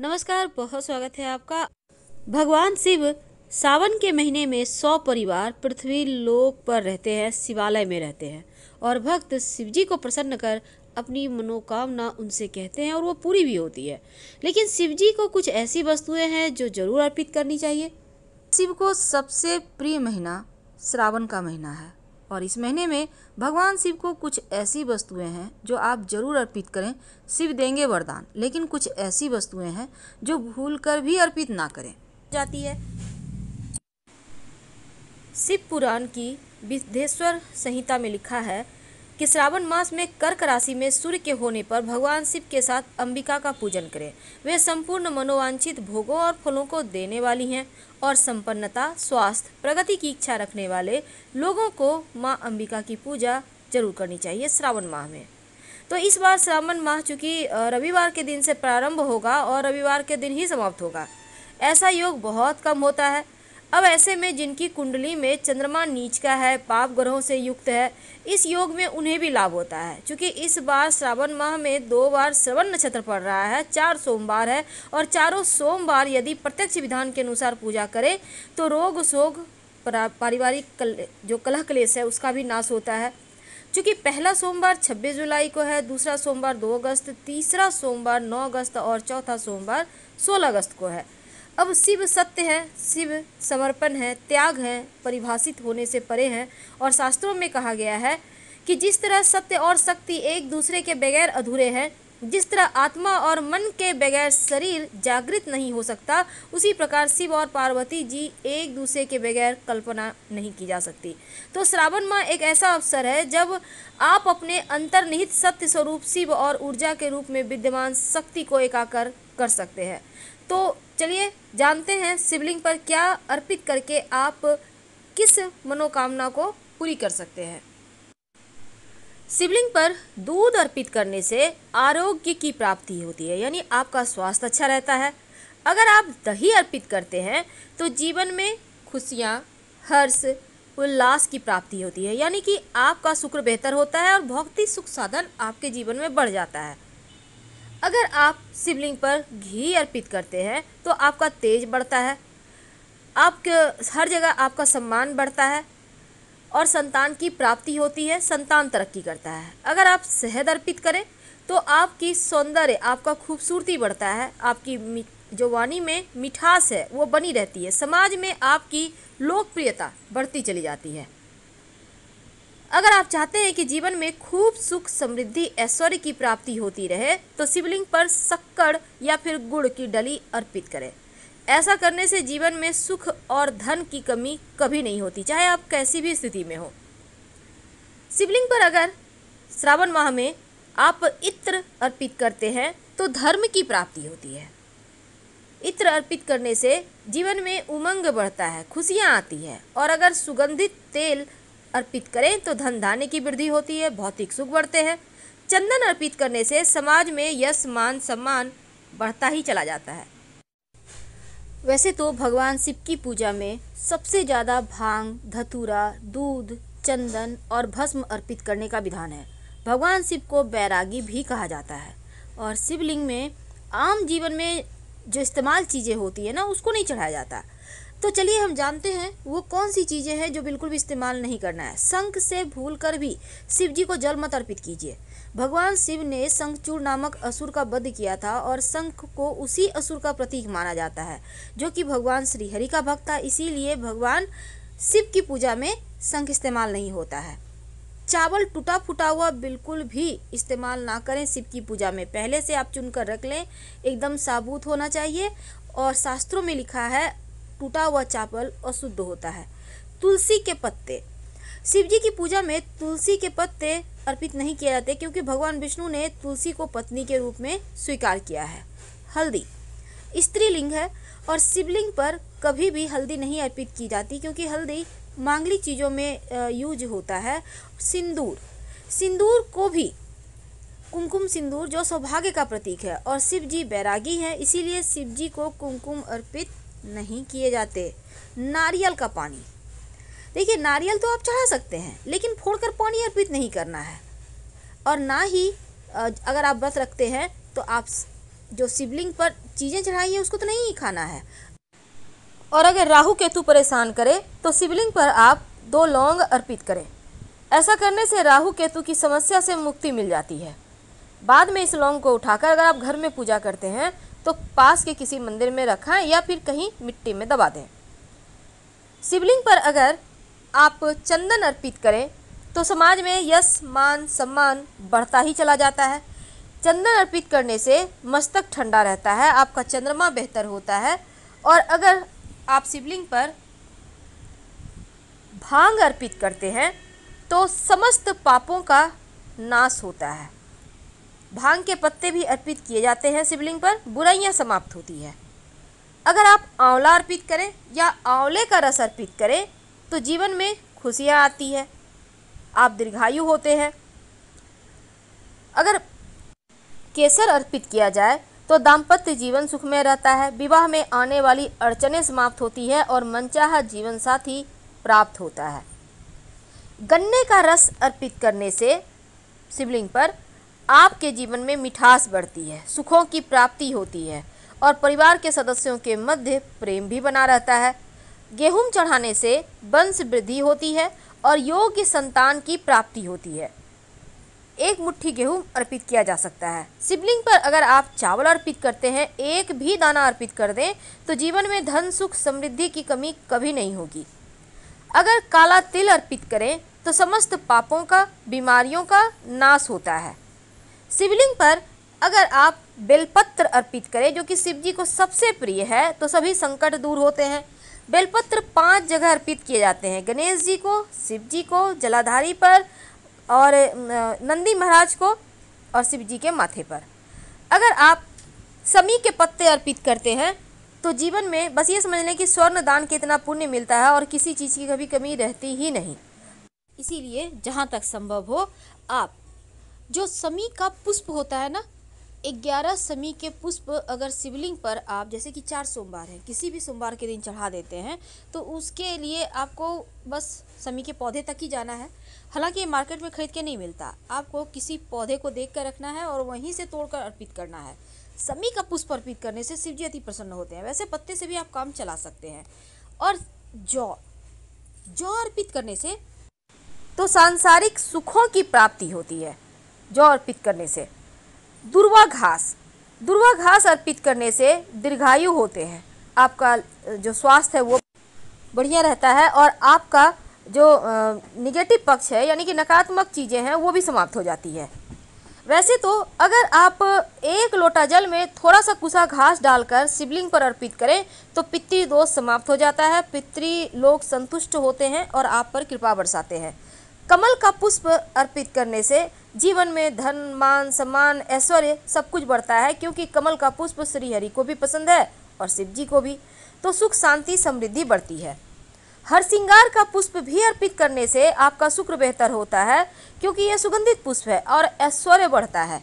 नमस्कार बहुत स्वागत है आपका भगवान शिव सावन के महीने में सौ परिवार पृथ्वी लोक पर रहते हैं शिवालय में रहते हैं और भक्त शिवजी को प्रसन्न कर अपनी मनोकामना उनसे कहते हैं और वो पूरी भी होती है लेकिन शिव जी को कुछ ऐसी वस्तुएं हैं जो जरूर अर्पित करनी चाहिए शिव को सबसे प्रिय महीना श्रावण का महीना है और इस महीने में भगवान शिव को कुछ ऐसी वस्तुएं हैं जो आप जरूर अर्पित करें शिव देंगे वरदान लेकिन कुछ ऐसी वस्तुएं हैं जो भूल कर भी अर्पित ना करें जाती है शिव पुराण की विधेश्वर संहिता में लिखा है कि श्रावण मास में कर्क राशि में सूर्य के होने पर भगवान शिव के साथ अंबिका का पूजन करें वे संपूर्ण मनोवांछित भोगों और फलों को देने वाली हैं और संपन्नता स्वास्थ्य प्रगति की इच्छा रखने वाले लोगों को माँ अंबिका की पूजा जरूर करनी चाहिए श्रावण माह में तो इस बार श्रावण माह चूँकि रविवार के दिन से प्रारंभ होगा और रविवार के दिन ही समाप्त होगा ऐसा योग बहुत कम होता है अब ऐसे में जिनकी कुंडली में चंद्रमा नीच का है पाप ग्रहों से युक्त है इस योग में उन्हें भी लाभ होता है क्योंकि इस बार श्रावण माह में दो बार श्रवण नक्षत्र पड़ रहा है चार सोमवार है और चारों सोमवार यदि प्रत्यक्ष विधान के अनुसार पूजा करें तो रोग शोग पारिवारिक कल, जो कलह क्लेश है उसका भी नाश होता है चूँकि पहला सोमवार 26 जुलाई को है दूसरा सोमवार 2 अगस्त तीसरा सोमवार 9 अगस्त और चौथा सोमवार 16 अगस्त को है अब शिव सत्य है शिव समर्पण है त्याग है परिभाषित होने से परे हैं और शास्त्रों में कहा गया है कि जिस तरह सत्य और शक्ति एक दूसरे के बगैर अधूरे हैं जिस तरह आत्मा और मन के बगैर शरीर जागृत नहीं हो सकता उसी प्रकार शिव और पार्वती जी एक दूसरे के बगैर कल्पना नहीं की जा सकती तो श्रावण माह एक ऐसा अवसर है जब आप अपने अंतर्निहित सत्य स्वरूप शिव और ऊर्जा के रूप में विद्यमान शक्ति को एकाकर कर सकते हैं तो चलिए जानते हैं शिवलिंग पर क्या अर्पित करके आप किस मनोकामना को पूरी कर सकते हैं शिवलिंग पर दूध अर्पित करने से आरोग्य की प्राप्ति होती है यानी आपका स्वास्थ्य अच्छा रहता है अगर आप दही अर्पित करते हैं तो जीवन में खुशियाँ हर्ष उल्लास की प्राप्ति होती है यानी कि आपका शुक्र बेहतर होता है और भौतिक सुख साधन आपके जीवन में बढ़ जाता है अगर आप शिवलिंग पर घी अर्पित करते हैं तो आपका तेज बढ़ता है आपके हर जगह आपका सम्मान बढ़ता है और संतान की प्राप्ति होती है संतान तरक्की करता है अगर आप शहद अर्पित करें तो आपकी सौंदर्य आपका खूबसूरती बढ़ता है आपकी जो वाणी में मिठास है वो बनी रहती है समाज में आपकी लोकप्रियता बढ़ती चली जाती है अगर आप चाहते हैं कि जीवन में खूब सुख समृद्धि ऐश्वर्य की प्राप्ति होती रहे तो शिवलिंग पर शक्कर या फिर गुड़ की डली अर्पित करें ऐसा करने से जीवन में सुख और धन की कमी कभी नहीं होती चाहे आप कैसी भी स्थिति में हो शिवलिंग पर अगर श्रावण माह में आप इत्र अर्पित करते हैं तो धर्म की प्राप्ति होती है इत्र अर्पित करने से जीवन में उमंग बढ़ता है खुशियाँ आती है और अगर सुगंधित तेल अर्पित करें तो धन धान्य की वृद्धि होती है भौतिक सुख बढ़ते हैं चंदन अर्पित करने से समाज में यश मान सम्मान बढ़ता ही चला जाता है वैसे तो भगवान शिव की पूजा में सबसे ज़्यादा भांग धतूरा दूध चंदन और भस्म अर्पित करने का विधान है भगवान शिव को बैरागी भी कहा जाता है और शिवलिंग में आम जीवन में जो इस्तेमाल चीज़ें होती है ना उसको नहीं चढ़ाया जाता तो चलिए हम जानते हैं वो कौन सी चीज़ें हैं जो बिल्कुल भी इस्तेमाल नहीं करना है शंख से भूल कर भी शिव जी को जल मत अर्पित कीजिए भगवान शिव ने शंखचूर नामक असुर का वध किया था और शंख को उसी असुर का प्रतीक माना जाता है जो कि भगवान श्रीहरि का भक्त था इसीलिए भगवान शिव की पूजा में शंख इस्तेमाल नहीं होता है चावल टूटा फूटा हुआ बिल्कुल भी इस्तेमाल ना करें शिव की पूजा में पहले से आप चुनकर रख लें एकदम साबुत होना चाहिए और शास्त्रों में लिखा है टूटा हुआ चावल अशुद्ध होता है तुलसी के पत्ते शिव जी की पूजा में तुलसी के पत्ते अर्पित नहीं किए जाते क्योंकि भगवान विष्णु ने तुलसी को पत्नी के रूप में स्वीकार किया है हल्दी स्त्रीलिंग है और शिवलिंग पर कभी भी हल्दी नहीं अर्पित की जाती क्योंकि हल्दी मांगली चीज़ों में यूज होता है सिंदूर सिंदूर को भी कुमकुम सिंदूर जो सौभाग्य का प्रतीक है और शिव जी बैरागी हैं इसीलिए शिव जी को कुमकुम अर्पित नहीं किए जाते नारियल का पानी देखिए नारियल तो आप चढ़ा सकते हैं लेकिन फोड़कर पानी अर्पित नहीं करना है और ना ही अगर आप व्रत रखते हैं तो आप जो शिवलिंग पर चीज़ें चढ़ाई हैं उसको तो नहीं खाना है और अगर राहु केतु परेशान करे तो शिवलिंग पर आप दो लौंग अर्पित करें ऐसा करने से राहु केतु की समस्या से मुक्ति मिल जाती है बाद में इस लौंग को उठाकर अगर आप घर में पूजा करते हैं तो पास के किसी मंदिर में रखा या फिर कहीं मिट्टी में दबा दें शिवलिंग पर अगर आप चंदन अर्पित करें तो समाज में यश मान सम्मान बढ़ता ही चला जाता है चंदन अर्पित करने से मस्तक ठंडा रहता है आपका चंद्रमा बेहतर होता है और अगर आप शिवलिंग पर भांग अर्पित करते हैं तो समस्त पापों का नाश होता है भांग के पत्ते भी अर्पित किए जाते हैं शिवलिंग पर बुराइयां समाप्त होती है अगर आप आंवला अर्पित करें या आंवले का रस अर्पित करें तो जीवन में खुशियाँ आती है आप दीर्घायु होते हैं अगर केसर अर्पित किया जाए तो दाम्पत्य जीवन सुखमय रहता है विवाह में आने वाली अड़चने समाप्त होती है और मनचाहा जीवन साथी प्राप्त होता है गन्ने का रस अर्पित करने से शिवलिंग पर आपके जीवन में मिठास बढ़ती है सुखों की प्राप्ति होती है और परिवार के सदस्यों के मध्य प्रेम भी बना रहता है गेहूं चढ़ाने से वंश वृद्धि होती है और योग्य संतान की प्राप्ति होती है एक मुट्ठी गेहूं अर्पित किया जा सकता है शिवलिंग पर अगर आप चावल अर्पित करते हैं एक भी दाना अर्पित कर दें तो जीवन में धन सुख समृद्धि की कमी कभी नहीं होगी अगर काला तिल अर्पित करें तो समस्त पापों का बीमारियों का नाश होता है शिवलिंग पर अगर आप बेलपत्र अर्पित करें जो कि शिव जी को सबसे प्रिय है तो सभी संकट दूर होते हैं बेलपत्र पांच जगह अर्पित किए जाते हैं गणेश जी को शिव जी को जलाधारी पर और नंदी महाराज को और शिव जी के माथे पर अगर आप समी के पत्ते अर्पित करते हैं तो जीवन में बस ये समझ लें कि स्वर्ण दान के इतना पुण्य मिलता है और किसी चीज़ की कभी कमी रहती ही नहीं इसीलिए जहाँ तक संभव हो आप जो समी का पुष्प होता है ना ग्यारह समी के पुष्प अगर शिवलिंग पर आप जैसे कि चार सोमवार है किसी भी सोमवार के दिन चढ़ा देते हैं तो उसके लिए आपको बस समी के पौधे तक ही जाना है हालांकि ये मार्केट में ख़रीद के नहीं मिलता आपको किसी पौधे को देख कर रखना है और वहीं से तोड़कर अर्पित करना है समी का पुष्प अर्पित करने से शिव जी अति प्रसन्न होते हैं वैसे पत्ते से भी आप काम चला सकते हैं और जौ जौ अर्पित करने से तो सांसारिक सुखों की प्राप्ति होती है जौ अर्पित करने से दुर्वा घास दुर्वा घास अर्पित करने से दीर्घायु होते हैं आपका जो स्वास्थ्य है वो बढ़िया रहता है और आपका जो निगेटिव पक्ष है यानी कि नकारात्मक चीज़ें हैं वो भी समाप्त हो जाती है वैसे तो अगर आप एक लोटा जल में थोड़ा सा कुसा घास डालकर शिवलिंग पर अर्पित करें तो पितृ दोष समाप्त हो जाता है पितृ लोग संतुष्ट होते हैं और आप पर कृपा बरसाते हैं कमल का पुष्प अर्पित करने से जीवन में धन मान सम्मान ऐश्वर्य सब कुछ बढ़ता है क्योंकि कमल का पुष्प श्रीहरि को भी पसंद है और शिव जी को भी तो सुख शांति समृद्धि बढ़ती है हर श्रृंगार का पुष्प भी अर्पित करने से आपका शुक्र बेहतर होता है क्योंकि यह सुगंधित पुष्प है और ऐश्वर्य बढ़ता है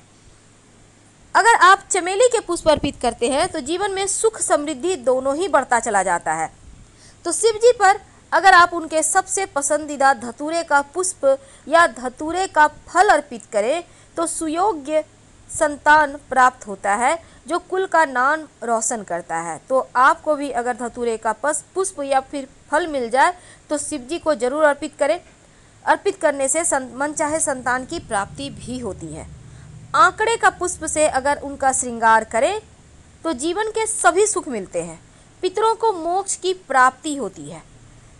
अगर आप चमेली के पुष्प अर्पित करते हैं तो जीवन में सुख समृद्धि दोनों ही बढ़ता चला जाता है तो शिव जी पर अगर आप उनके सबसे पसंदीदा धतूरे का पुष्प या धतूरे का फल अर्पित करें तो सुयोग्य संतान प्राप्त होता है जो कुल का नाम रोशन करता है तो आपको भी अगर धतूरे का पुष्प या फिर फल मिल जाए तो शिव जी को जरूर अर्पित करें अर्पित करने से मन चाहे संतान की प्राप्ति भी होती है आंकड़े का पुष्प से अगर उनका श्रृंगार करें तो जीवन के सभी सुख मिलते हैं पितरों को मोक्ष की प्राप्ति होती है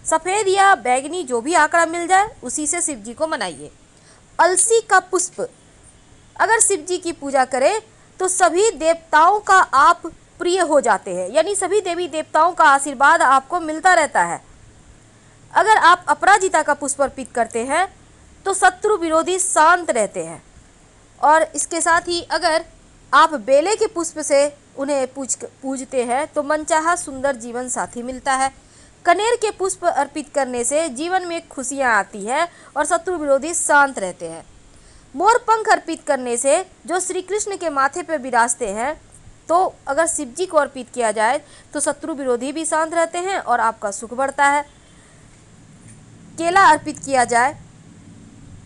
सफ़ेद या बैगनी जो भी आंकड़ा मिल जाए उसी से शिव जी को मनाइए अलसी का पुष्प अगर शिव जी की पूजा करें तो सभी देवताओं का आप प्रिय हो जाते हैं यानी सभी देवी देवताओं का आशीर्वाद आपको मिलता रहता है अगर आप अपराजिता का पुष्प अर्पित करते हैं तो शत्रु विरोधी शांत रहते हैं और इसके साथ ही अगर आप बेले के पुष्प से उन्हें पूज पूजते हैं तो मनचाहा सुंदर जीवन साथी मिलता है कनेर के पुष्प अर्पित करने से जीवन में खुशियाँ आती है और शत्रु विरोधी शांत रहते हैं मोर पंख अर्पित करने से जो श्री कृष्ण के माथे पर विराजते हैं तो अगर शिव जी को अर्पित किया जाए तो शत्रु विरोधी भी शांत रहते हैं और आपका सुख बढ़ता है केला अर्पित किया जाए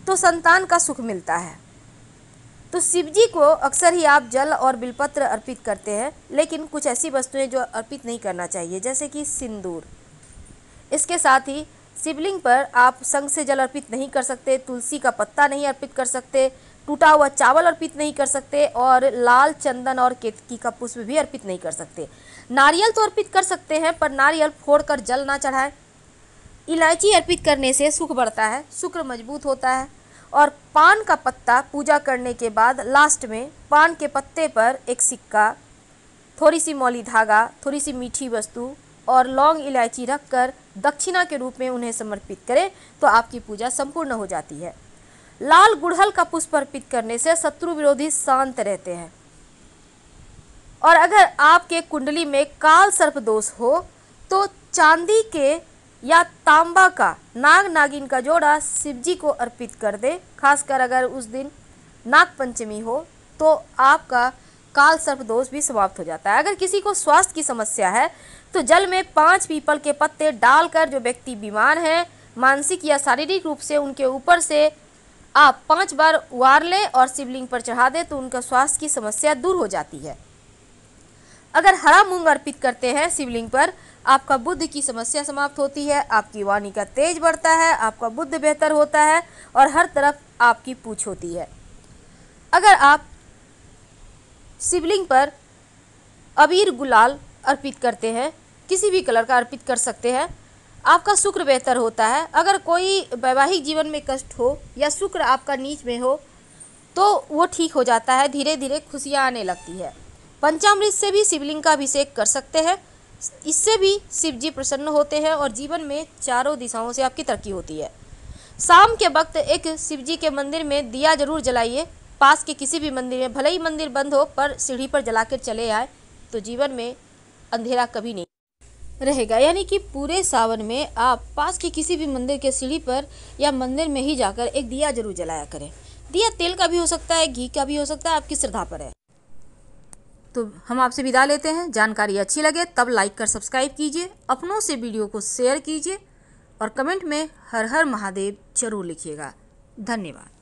तो संतान का सुख मिलता है तो शिव जी को अक्सर ही आप जल और बिलपत्र अर्पित करते हैं लेकिन कुछ ऐसी वस्तुएं जो अर्पित नहीं करना चाहिए जैसे कि सिंदूर इसके साथ ही शिवलिंग पर आप संग से जल अर्पित नहीं कर सकते तुलसी का पत्ता नहीं अर्पित कर सकते टूटा हुआ चावल अर्पित नहीं कर सकते और लाल चंदन और केतकी का पुष्प भी अर्पित नहीं कर सकते नारियल तो अर्पित कर सकते हैं पर नारियल फोड़कर जल ना चढ़ाएं इलायची अर्पित करने से सुख बढ़ता है शुक्र मजबूत होता है और पान का पत्ता पूजा करने के बाद लास्ट में पान के पत्ते पर एक सिक्का थोड़ी सी मौली धागा थोड़ी सी मीठी वस्तु और लौंग इलायची रखकर दक्षिणा के रूप में उन्हें समर्पित करें तो आपकी पूजा संपूर्ण हो जाती है लाल गुड़हल का पुष्प अर्पित करने से शत्रु विरोधी शांत रहते हैं और अगर आपके कुंडली में काल सर्प दोष हो तो चांदी के या तांबा का नाग नागिन का जोड़ा शिवजी को अर्पित कर दे खासकर अगर उस दिन नाग पंचमी हो तो आपका काल सर्प दोष भी समाप्त हो जाता है अगर किसी को स्वास्थ्य की समस्या है तो जल में पाँच पीपल के पत्ते डालकर जो व्यक्ति बीमार हैं मानसिक या शारीरिक रूप से उनके ऊपर से आप पाँच बार उवार लें और शिवलिंग पर चढ़ा दें तो उनका स्वास्थ्य की समस्या दूर हो जाती है अगर हरा मूंग अर्पित करते हैं शिवलिंग पर आपका बुद्ध की समस्या समाप्त होती है आपकी वाणी का तेज बढ़ता है आपका बुद्ध बेहतर होता है और हर तरफ आपकी पूछ होती है अगर आप शिवलिंग पर अबीर गुलाल अर्पित करते हैं किसी भी कलर का अर्पित कर सकते हैं आपका शुक्र बेहतर होता है अगर कोई वैवाहिक जीवन में कष्ट हो या शुक्र आपका नीच में हो तो वो ठीक हो जाता है धीरे धीरे खुशियाँ आने लगती है पंचामृत से भी शिवलिंग का अभिषेक कर सकते हैं इससे भी शिव जी प्रसन्न होते हैं और जीवन में चारों दिशाओं से आपकी तरक्की होती है शाम के वक्त एक शिव जी के मंदिर में दिया जरूर जलाइए पास के किसी भी मंदिर में भले ही मंदिर बंद हो पर सीढ़ी पर जलाकर चले आए तो जीवन में अंधेरा कभी नहीं रहेगा यानी कि पूरे सावन में आप पास के किसी भी मंदिर के सीढ़ी पर या मंदिर में ही जाकर एक दिया जरूर जलाया करें दिया तेल का भी हो सकता है घी का भी हो सकता है आपकी श्रद्धा पर है तो हम आपसे विदा लेते हैं जानकारी अच्छी लगे तब लाइक कर सब्सक्राइब कीजिए अपनों से वीडियो को शेयर कीजिए और कमेंट में हर हर महादेव जरूर लिखिएगा धन्यवाद